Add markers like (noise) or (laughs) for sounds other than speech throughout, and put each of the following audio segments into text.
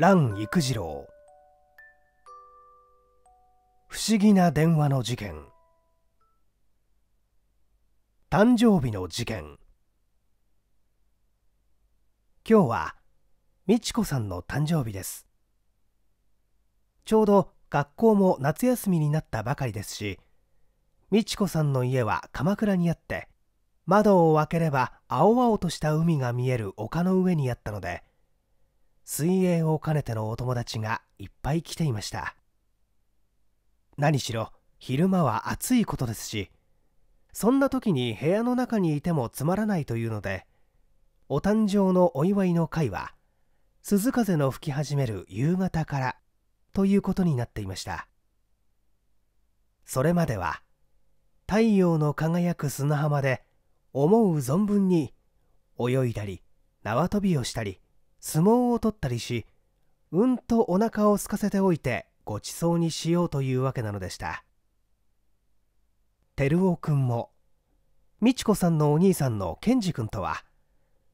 蘭育次郎不思議な電話の事件誕生日の事件今日は美智子さんの誕生日ですちょうど学校も夏休みになったばかりですし美智子さんの家は鎌倉にあって窓を開ければ青々とした海が見える丘の上にあったので水泳を兼ねてのお友達がいっぱい来ていました何しろ昼間は暑いことですしそんな時に部屋の中にいてもつまらないというのでお誕生のお祝いの会は鈴風の吹き始める夕方からということになっていましたそれまでは太陽の輝く砂浜で思う存分に泳いだり縄跳びをしたり相撲を取ったりしうんとお腹を空かせておいてごちそうにしようというわけなのでした照夫君も美智子さんのお兄さんの賢治君とは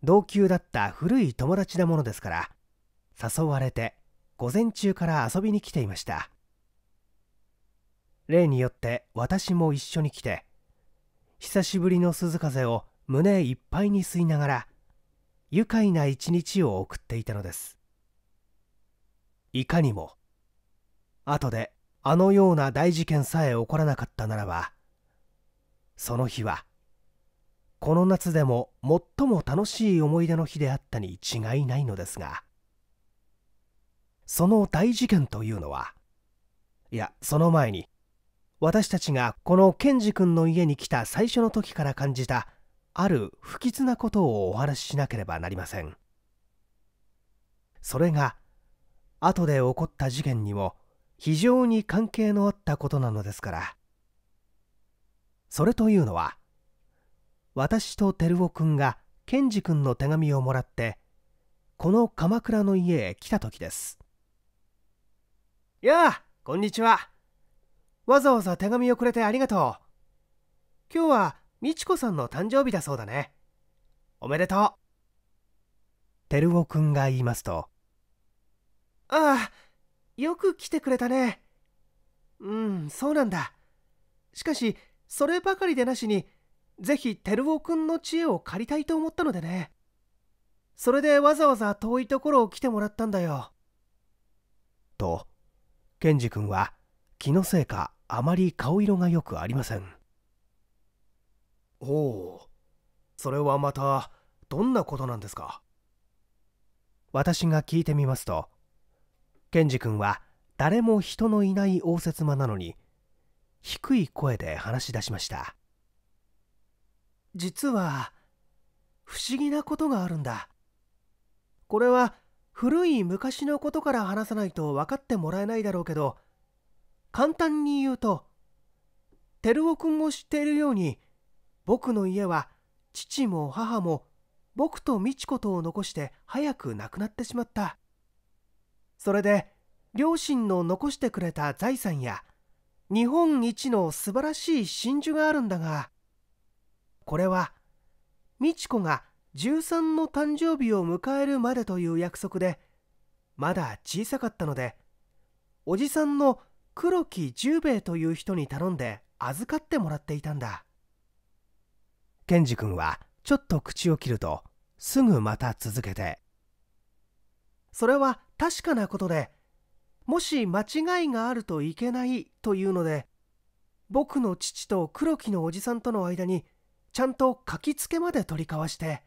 同級だった古い友達なものですから誘われて午前中から遊びに来ていました例によって私も一緒に来て久しぶりの涼風を胸いっぱいに吸いながら愉快な一日を送っていたのですいかにも後であのような大事件さえ起こらなかったならばその日はこの夏でも最も楽しい思い出の日であったに違いないのですがその大事件というのはいやその前に私たちがこのケンジ君の家に来た最初の時から感じたある不吉なことをお話ししなければなりませんそれが後で起こった事件にも非常に関係のあったことなのですからそれというのは私と照夫君が賢治君の手紙をもらってこの鎌倉の家へ来た時ですやあこんにちはわざわざ手紙をくれてありがとう今日は美智子さんの誕生日だそうだねおめでとう照男くが言いますとああよく来てくれたねうんそうなんだしかしそればかりでなしにぜひ照男くの知恵を借りたいと思ったのでねそれでわざわざ遠いところを来てもらったんだよと賢治君は気のせいかあまり顔色がよくありませんほうそれはまたどんなことなんですか私が聞いてみますとケンジ君は誰も人のいない応接間なのに低い声で話し出しました実は不思議なことがあるんだこれは古い昔のことから話さないと分かってもらえないだろうけど簡単に言うと照く君を知っているように僕の家は父も母も僕と美智子とを残して早く亡くなってしまったそれで両親の残してくれた財産や日本一の素晴らしい真珠があるんだがこれは美智子が13の誕生日を迎えるまでという約束でまだ小さかったのでおじさんの黒木十兵衛という人に頼んで預かってもらっていたんだケンジ君はちょっと口を切るとすぐまた続けてそれは確かなことでもし間違いがあるといけないというので僕の父と黒木のおじさんとの間にちゃんと書きつけまで取り交わして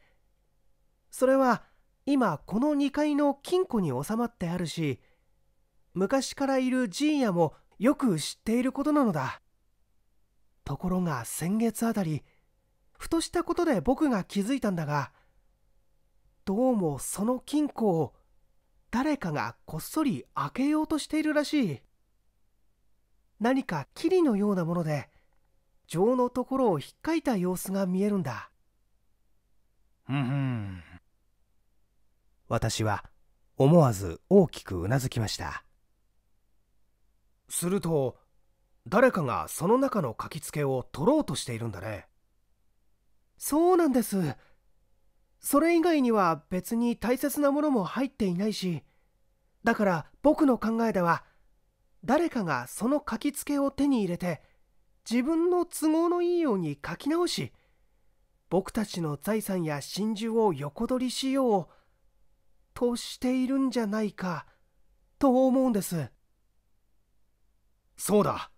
それは今この2階の金庫に収まってあるし昔からいる陣屋もよく知っていることなのだところが先月あたりふとしたことで僕が気づいたんだがどうもその金庫を誰かがこっそり開けようとしているらしい何か霧のようなもので錠のところをひっかいた様子が見えるんだうん私は思わず大きくうなずきましたすると誰かがその中の書きつけを取ろうとしているんだねそうなんですそれ以外には別に大切なものも入っていないしだから僕の考えでは誰かがその書きつけを手に入れて自分の都合のいいように書き直し僕たちの財産や真珠を横取りしようとしているんじゃないかと思うんですそうだ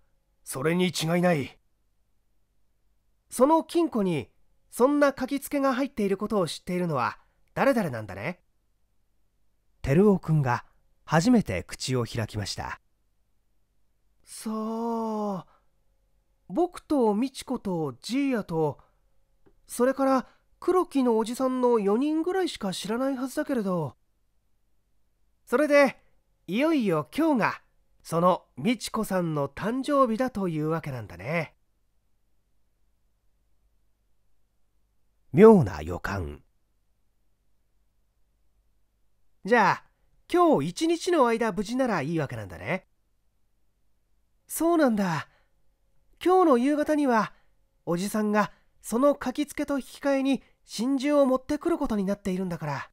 それに違いないその金庫にそんな書きつけが入っていることを知っているのは誰々なんだね照夫君が初めて口を開きましたそう僕と美智子とじーやとそれから黒木のおじさんの4人ぐらいしか知らないはずだけれどそれでいよいよ今日がその美智子さんの誕生日だというわけなんだね。妙な予感じゃあ今日一日の間無事ならいいわけなんだねそうなんだ今日の夕方にはおじさんがその書きつけと引き換えに真珠を持ってくることになっているんだから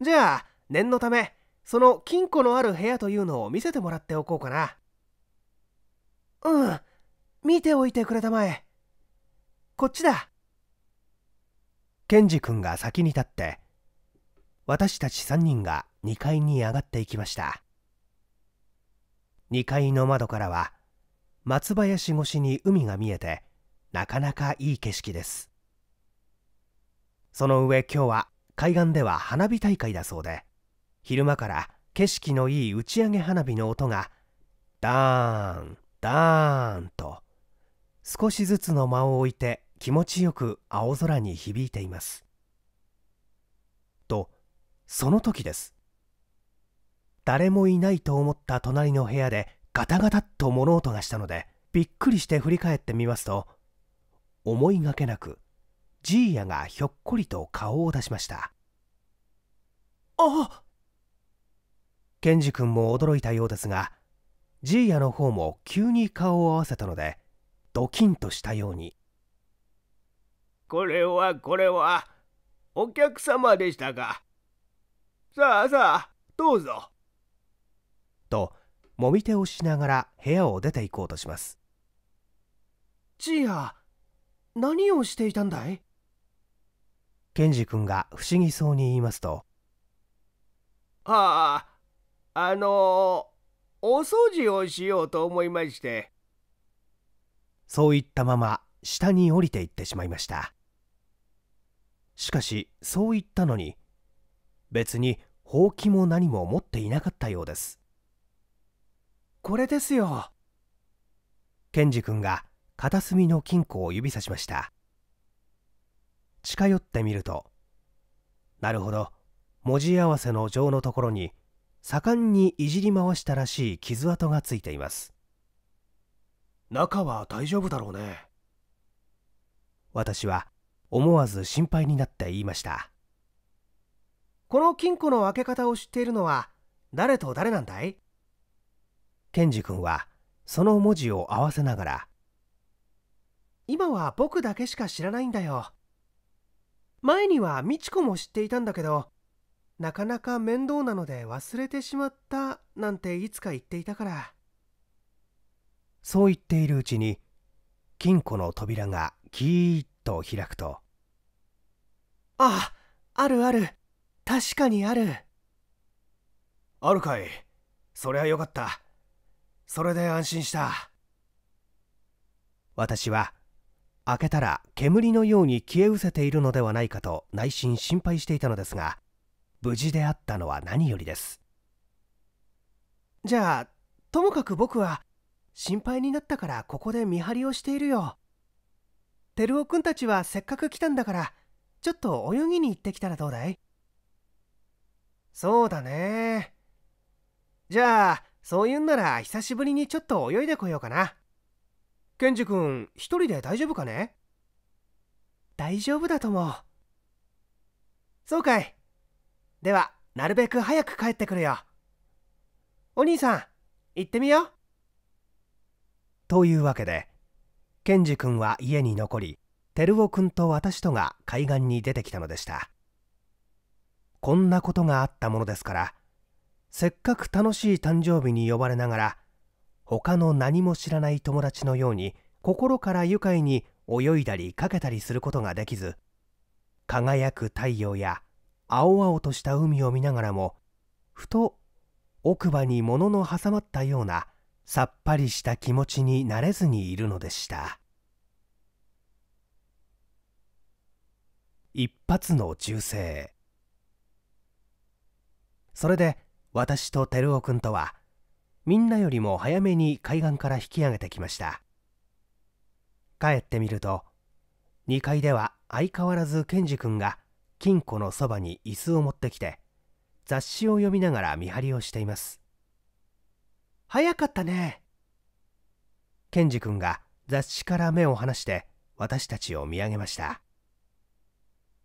じゃあ念のためその金庫のある部屋というのを見せてもらっておこうかなうん見ておいてくれたまえこっちだケンジ君が先に立って私たち3人が2階に上がっていきました2階の窓からは松林越しに海が見えてなかなかいい景色ですその上今日は海岸では花火大会だそうで昼間から景色のいい打ち上げ花火の音がダーンダーンと少しずつの間を置いて気持ちよく青空に響いていますとその時です誰もいないと思った隣の部屋でガタガタっと物音がしたのでびっくりして振り返ってみますと思いがけなくじいやがひょっこりと顔を出しましたあケンジ君も驚いたようですがじいやの方も急に顔を合わせたのでドキンとしたようにこれはこれはお客様でしたかさあさあどうぞともみ手をしながら部屋を出て行こうとしますちや何をしていたんだいケンジ君が不思議そうに言いますと「あああのお掃除をしようと思いまして」そう言ったまま下に降りていってしまいましたしかしそう言ったのに別にほうきも何も持っていなかったようですこれですよケンジ君が片隅の金庫を指さしました近寄ってみるとなるほど文字合わせの錠のところに盛んにいじり回したらしい傷跡がついています中は大丈夫だろうね私は思わず心配になって言いましたこの金庫の開け方を知っているのは誰と誰なんだいケンジ君はその文字を合わせながら今は僕だけしか知らないんだよ前には美智子も知っていたんだけどなかなか面倒なので忘れてしまったなんていつか言っていたからそう言っているうちに金庫の扉がキーッットを開くとああるある確かにあるあるかいそれはよかったそれで安心した私は開けたら煙のように消え失せているのではないかと内心心配していたのですが無事であったのは何よりですじゃあともかく僕は心配になったからここで見張りをしているよテルオくんたちはせっかく来たんだからちょっと泳ぎに行ってきたらどうだいそうだねじゃあそういうんなら久しぶりにちょっと泳いでこようかなケンジ君一人で大丈夫かね大丈夫だと思うそうかいではなるべく早く帰ってくるよお兄さん行ってみようというわけで健二君は家に残り照夫君と私とが海岸に出てきたのでしたこんなことがあったものですからせっかく楽しい誕生日に呼ばれながら他の何も知らない友達のように心から愉快に泳いだりかけたりすることができず輝く太陽や青々とした海を見ながらもふと奥歯に物の挟まったようなさっぱりした気持ちになれずにいるのでした一発の銃声それで私と照夫君とはみんなよりも早めに海岸から引き上げてきました帰ってみると2階では相変わらず健二君が金庫のそばに椅子を持ってきて雑誌を読みながら見張りをしています早かったね。ケンジ君が雑誌から目を離して私たちを見上げました。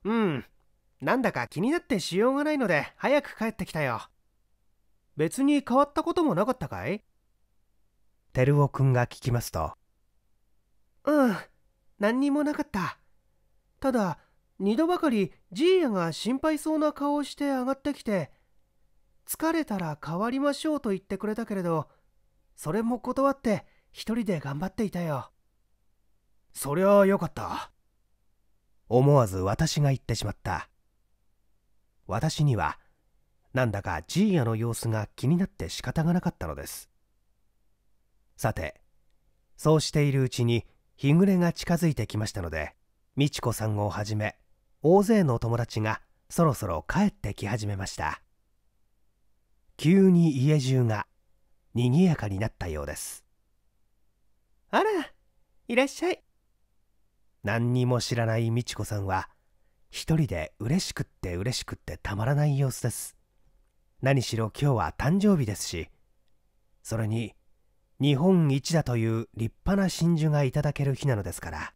うん、なんだか気になってしようがないので早く帰ってきたよ。別に変わったこともなかったかいてるおくが聞きますと。うん、何にもなかった。ただ、二度ばかりじいやが心配そうな顔をして上がってきて、疲れたら変わりましょうと言ってくれたけれどそれも断って一人で頑張っていたよそりゃよかった思わず私が言ってしまった私にはなんだかジーヤの様子が気になって仕方がなかったのですさてそうしているうちに日暮れが近づいてきましたので美智子さんをはじめ大勢の友達がそろそろ帰ってき始めました急に家中が賑やかになったようですあらいらっしゃい何にも知らない美智子さんは一人で嬉しくって嬉しくってたまらない様子です何しろ今日は誕生日ですしそれに日本一だという立派な真珠がいただける日なのですから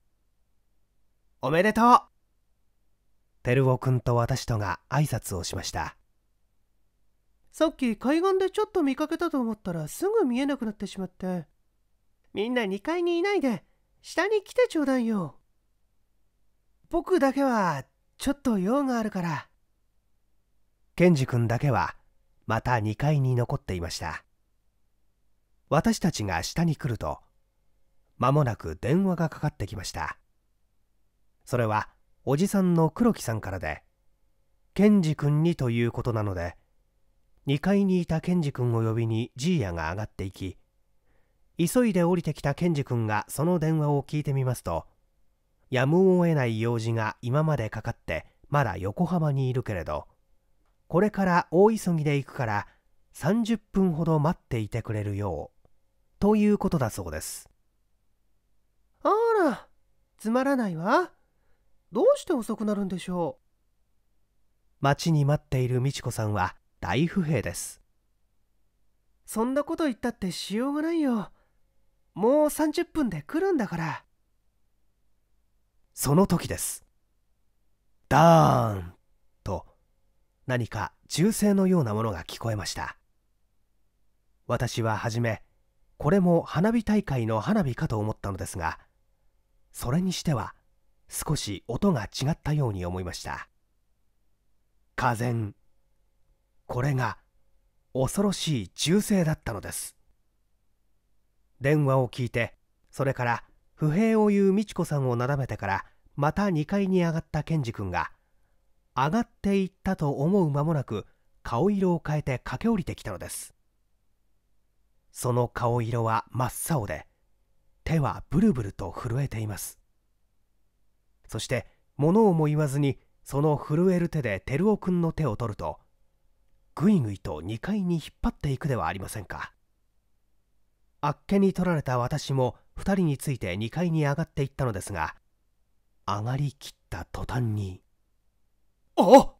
おめでとう照夫君と私とが挨拶をしましたさっき海岸でちょっと見かけたと思ったらすぐ見えなくなってしまってみんな2階にいないで下に来てちょうだいよ僕だけはちょっと用があるからケンジ君だけはまた2階に残っていました私たちが下に来ると間もなく電話がかかってきましたそれはおじさんの黒木さんからでケンジ君にということなので2階にいたケンジ君を呼びにじいやが上がっていき急いで降りてきたケンジ君がその電話を聞いてみますとやむを得ない用事が今までかかってまだ横浜にいるけれどこれから大急ぎで行くから30分ほど待っていてくれるようということだそうですあらつまらないわどうして遅くなるんでしょう待ちに待っている美智子さんは大不平ですそんなこと言ったってしようがないよもう30分で来るんだからその時ですダーンと何か銃声のようなものが聞こえました私は初めこれも花火大会の花火かと思ったのですがそれにしては少し音が違ったように思いました風これが恐ろしい銃声だったのです電話を聞いてそれから不平を言う美智子さんをなだめてからまた2階に上がった賢治君が上がっていったと思う間もなく顔色を変えて駆け下りてきたのですその顔色は真っ青で手はブルブルと震えていますそして物をも言わずにその震える手で照夫君の手を取るとぐいぐいと2階に引っ張っていくではありませんかあっけに取られた私も2人について2階に上がっていったのですが上がりきった途端に「あっ!」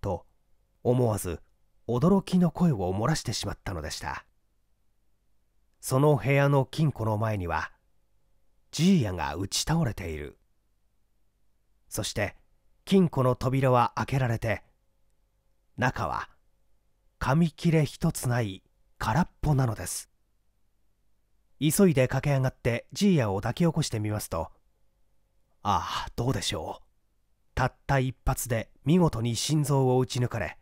と思わず驚きの声を漏らしてしまったのでしたその部屋の金庫の前にはじいやが打ち倒れているそして金庫の扉は開けられて中は紙切れ一つない空っぽなのです急いで駆け上がってジーヤを抱き起こしてみますとああどうでしょうたった一発で見事に心臓を打ち抜かれ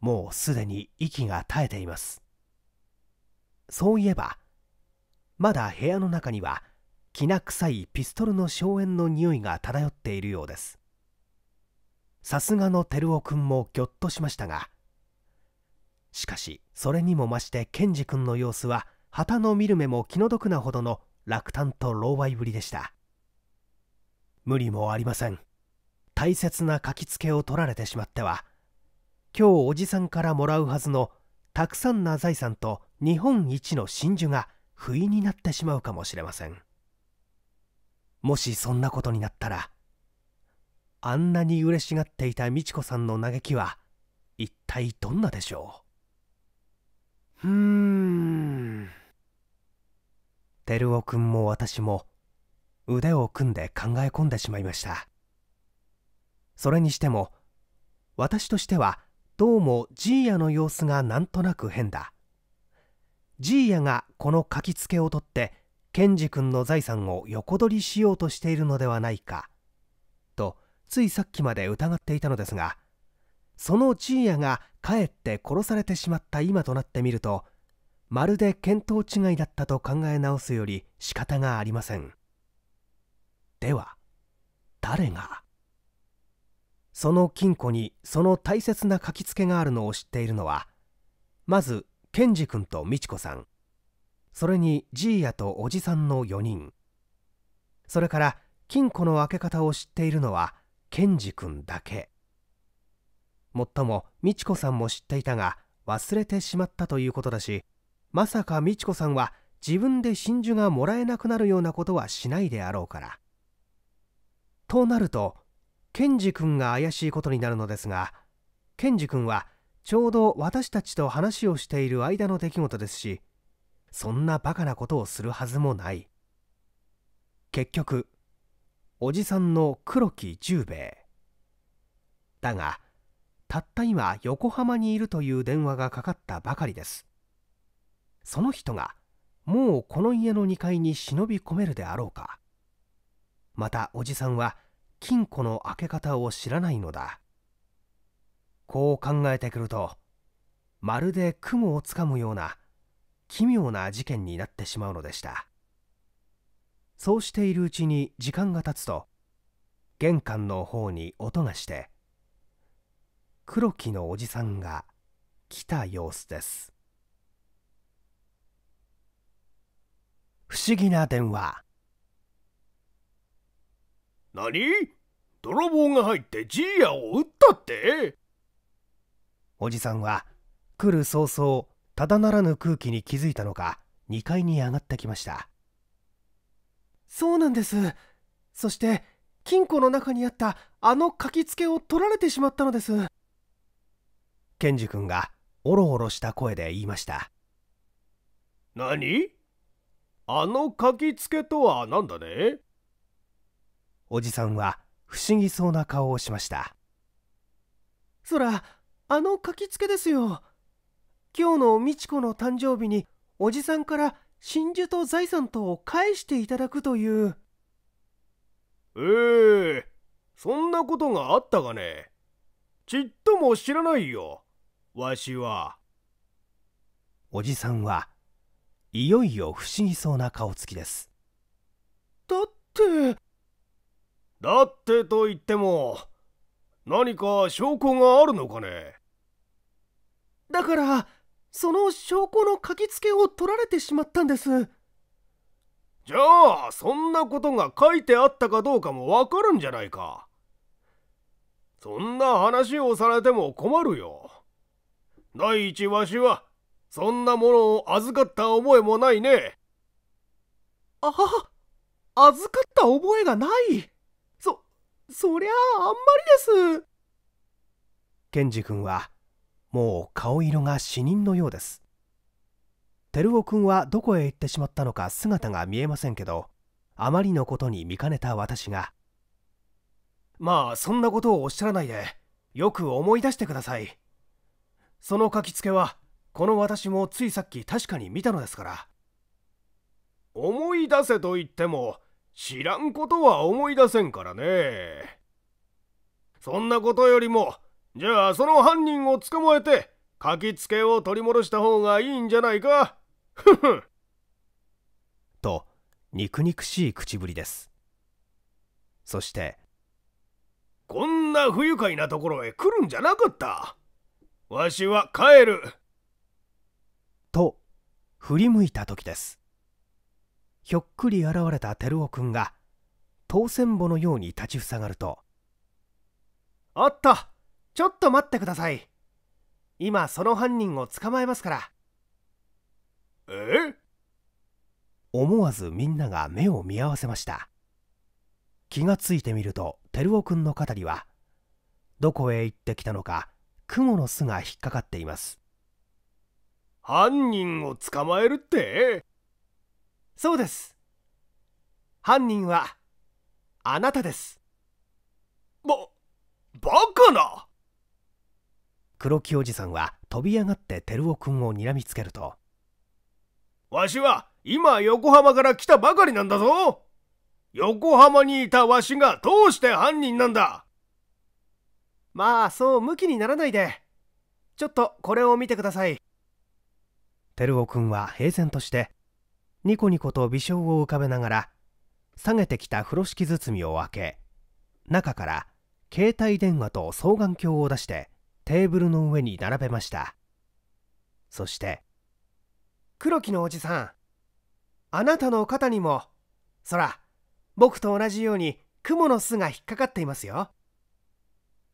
もうすでに息が絶えていますそういえばまだ部屋の中にはきな臭いピストルの硝煙の匂いが漂っているようですさすがの照夫君もぎょっとしましたがしかしそれにも増して賢治君の様子は旗の見る目も気の毒なほどの落胆と老害ぶりでした無理もありません大切な書きつけを取られてしまっては今日おじさんからもらうはずのたくさんな財産と日本一の真珠が不意になってしまうかもしれませんもしそんなことになったらあんなに嬉しがっていた美智子さんの嘆きは一体どんなでしょううーん照夫君も私も腕を組んで考え込んでしまいましたそれにしても私としてはどうもじいやの様子がなんとなく変だじいやがこの書きつけを取って賢治君の財産を横取りしようとしているのではないかついさっきまで疑っていたのですがそのジーヤがかえって殺されてしまった今となってみるとまるで見当違いだったと考え直すより仕方がありませんでは誰がその金庫にその大切な書きつけがあるのを知っているのはまず賢治君と美智子さんそれにじーやとおじさんの4人それから金庫の開け方を知っているのは賢治君だけもっとも美智子さんも知っていたが忘れてしまったということだしまさか美智子さんは自分で真珠がもらえなくなるようなことはしないであろうからとなると賢治君が怪しいことになるのですが賢治君はちょうど私たちと話をしている間の出来事ですしそんなバカなことをするはずもない結局おじさんの黒木十兵衛だがたった今横浜にいるという電話がかかったばかりですその人がもうこの家の2階に忍び込めるであろうかまたおじさんは金庫の開け方を知らないのだこう考えてくるとまるで雲をつかむような奇妙な事件になってしまうのでしたそうしているうちに時間が経つと玄関の方に音がして黒木のおじさんが来た様子です不思議な電話何泥棒が入ってじいやを撃ったっておじさんは来る早々ただならぬ空気に気づいたのか2階に上がってきましたそうなんですそして金庫の中にあったあの書きつけを取られてしまったのですケンジ君がおろおろした声で言いました何あの書きつけとは何だねおじさんは不思議そうな顔をしましたそらあの書きつけですよ今日の美智子の誕生日におじさんから真珠と財産と返していただくというええー、そんなことがあったかねちっとも知らないよわしはおじさんはいよいよ不思議そうな顔つきですだってだってと言っても何か証拠があるのかねだからその証拠の書きつけを取られてしまったんですじゃあそんなことが書いてあったかどうかもわかるんじゃないかそんな話をされても困るよ第一わしはそんなものを預かった覚えもないねあ預かった覚えがないそそりゃああんまりですケンジ君はもう顔色が死人のようです照夫君はどこへ行ってしまったのか姿が見えませんけどあまりのことに見かねた私がまあそんなことをおっしゃらないでよく思い出してくださいその書きつけはこの私もついさっき確かに見たのですから思い出せと言っても知らんことは思い出せんからねそんなことよりもじゃあその犯人を捕まえて書きつけを取り戻した方がいいんじゃないかふふ (laughs) と肉々しい口ぶりですそしてこんな不愉快なところへ来るんじゃなかったわしは帰ると振り向いた時ですひょっくり現れた照夫君が当選簿のように立ちふさがると「あったちょっと待ってください今その犯人を捕まえますからえ思わずみんなが目を見合わせました気がついてみると照夫君の肩にはどこへ行ってきたのか雲の巣が引っかかっています犯人を捕まえるってそうです犯人はあなたですばバカな黒木おじさんは飛び上がって照男君をにらみつけると「わしは今横浜から来たばかりなんだぞ横浜にいたわしがどうして犯人なんだまあそうムキにならないでちょっとこれを見てください照男君は平然としてニコニコと微笑を浮かべながら下げてきた風呂敷包みを開け中から携帯電話と双眼鏡を出してテーブルの上に並べましたそして黒木のおじさんあなたの肩にもそら僕と同じように雲の巣が引っかかっていますよ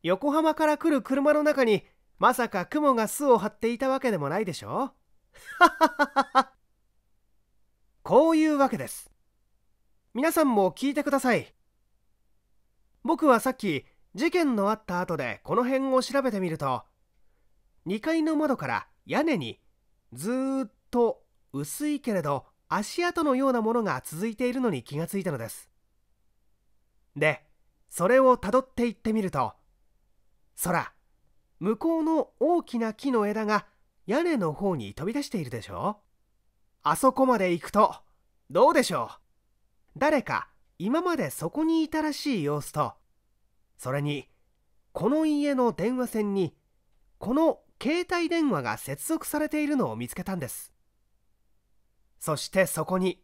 横浜から来る車の中にまさか雲が巣を張っていたわけでもないでしょ (laughs) こういうわけです皆さんも聞いてください僕はさっき事件のあった後でこの辺を調べてみると2階の窓から屋根にずっと薄いけれど足跡のようなものが続いているのに気がついたのですでそれをたどっていってみると空向こうの大きな木の枝が屋根の方に飛び出しているでしょあそこまで行くとどうでしょう誰か今までそこにいたらしい様子とそれにこの家の電話線にこの携帯電話が接続されているのを見つけたんですそしてそこに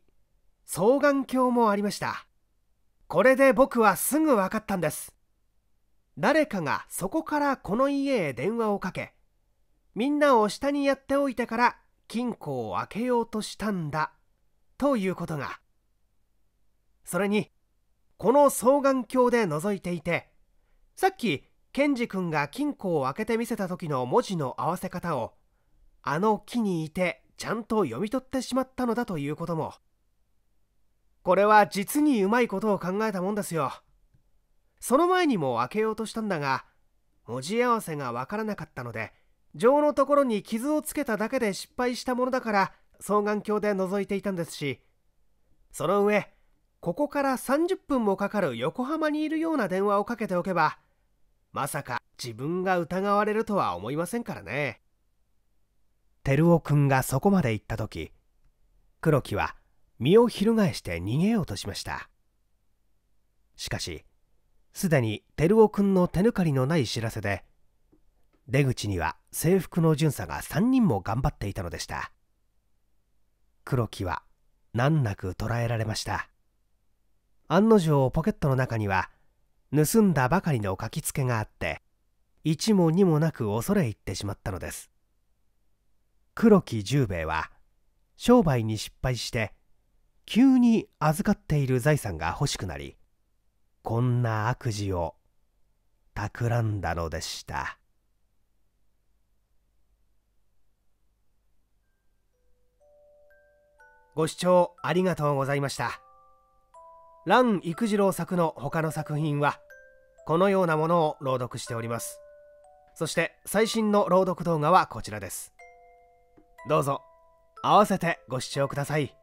双眼鏡もありましたこれで僕はすぐ分かったんです誰かがそこからこの家へ電話をかけみんなを下にやっておいてから金庫を開けようとしたんだということがそれにこの双眼鏡で覗いていてさっきケンジ君が金庫を開けてみせた時の文字の合わせ方をあの木にいてちゃんと読み取ってしまったのだということもこれは実にうまいことを考えたもんですよその前にも開けようとしたんだが文字合わせがわからなかったので錠のところに傷をつけただけで失敗したものだから双眼鏡で覗いていたんですしその上ここから30分もかかる横浜にいるような電話をかけておけばまさか自分が疑われるとは思いませんからね照夫君がそこまで言った時黒木は身を翻して逃げようとしましたしかしすでに照夫君の手抜かりのない知らせで出口には制服の巡査が3人も頑張っていたのでした黒木は難なく捕らえられました案の定ポケットの中には盗んだばかりの書きつけがあって一も二もなく恐れ入ってしまったのです黒木十兵衛は商売に失敗して急に預かっている財産が欲しくなりこんな悪事を企んだのでしたご視聴ありがとうございました蘭育次郎作の他の作品はこのようなものを朗読しておりますそして最新の朗読動画はこちらですどうぞ合わせてご視聴ください